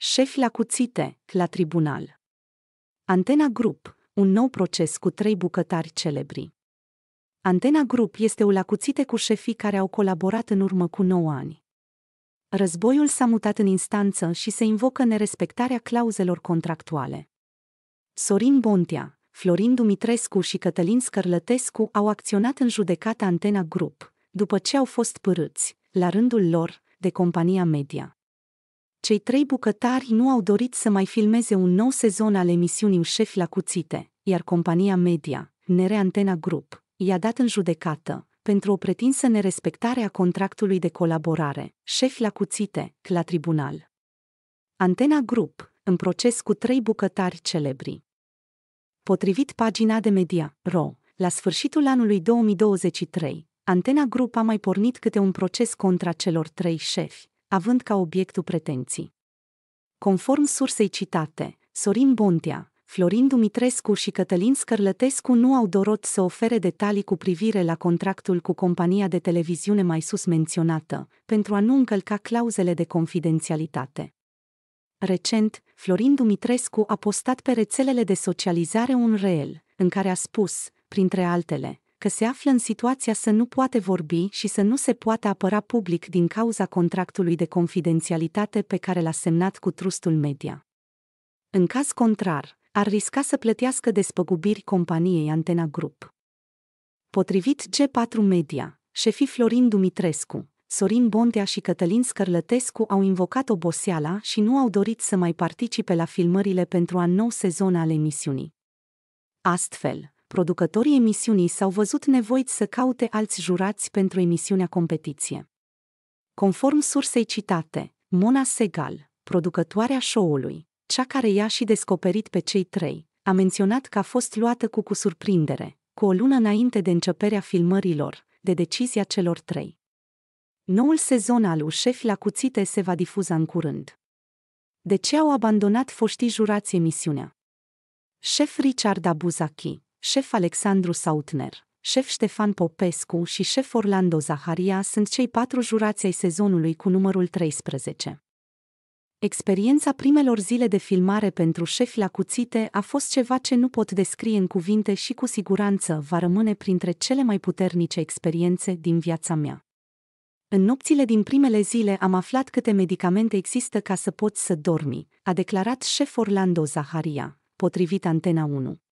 Șefi la cuțite, la tribunal. Antena Group, un nou proces cu trei bucătari celebri. Antena Group este o lacuțite cu șefii care au colaborat în urmă cu 9 ani. Războiul s-a mutat în instanță și se invocă nerespectarea clauzelor contractuale. Sorin Bontia, Florin Dumitrescu și Cătălin Scărlătescu au acționat în judecata Antena Group, după ce au fost părâți, la rândul lor, de compania media cei trei bucătari nu au dorit să mai filmeze un nou sezon al emisiunii Șefi la cuțite, iar compania media, Nere Antena Group, i-a dat în judecată, pentru o pretinsă nerespectare a contractului de colaborare, șef la cuțite, la tribunal. Antena Group, în proces cu trei bucătari celebri. Potrivit pagina de media, RO, la sfârșitul anului 2023, Antena Group a mai pornit câte un proces contra celor trei șefi, având ca obiectul pretenții. Conform sursei citate, Sorin Bontea, Florin Dumitrescu și Cătălin Scărlătescu nu au dorot să ofere detalii cu privire la contractul cu compania de televiziune mai sus menționată, pentru a nu încălca clauzele de confidențialitate. Recent, Florin Dumitrescu a postat pe rețelele de socializare un reel, în care a spus, printre altele, că se află în situația să nu poate vorbi și să nu se poate apăra public din cauza contractului de confidențialitate pe care l-a semnat cu trustul media. În caz contrar, ar risca să plătească despăgubiri companiei Antena Group. Potrivit G4 Media, șefii Florin Dumitrescu, Sorin Bontea și Cătălin Scărlătescu au invocat oboseala și nu au dorit să mai participe la filmările pentru a nou sezon al emisiunii. Astfel, producătorii emisiunii s-au văzut nevoiți să caute alți jurați pentru emisiunea competiție. Conform sursei citate, Mona Segal, producătoarea show-ului, cea care i-a și descoperit pe cei trei, a menționat că a fost luată cu cu surprindere, cu o lună înainte de începerea filmărilor, de decizia celor trei. Noul sezon al Ușefi la cuțite se va difuza în curând. De ce au abandonat foștii jurați emisiunea? Șef Richard Abuzachi șef Alexandru Sautner, șef Ștefan Popescu și șef Orlando Zaharia sunt cei patru jurați ai sezonului cu numărul 13. Experiența primelor zile de filmare pentru șef la cuțite a fost ceva ce nu pot descrie în cuvinte și cu siguranță va rămâne printre cele mai puternice experiențe din viața mea. În nopțile din primele zile am aflat câte medicamente există ca să poți să dormi, a declarat șef Orlando Zaharia, potrivit Antena 1.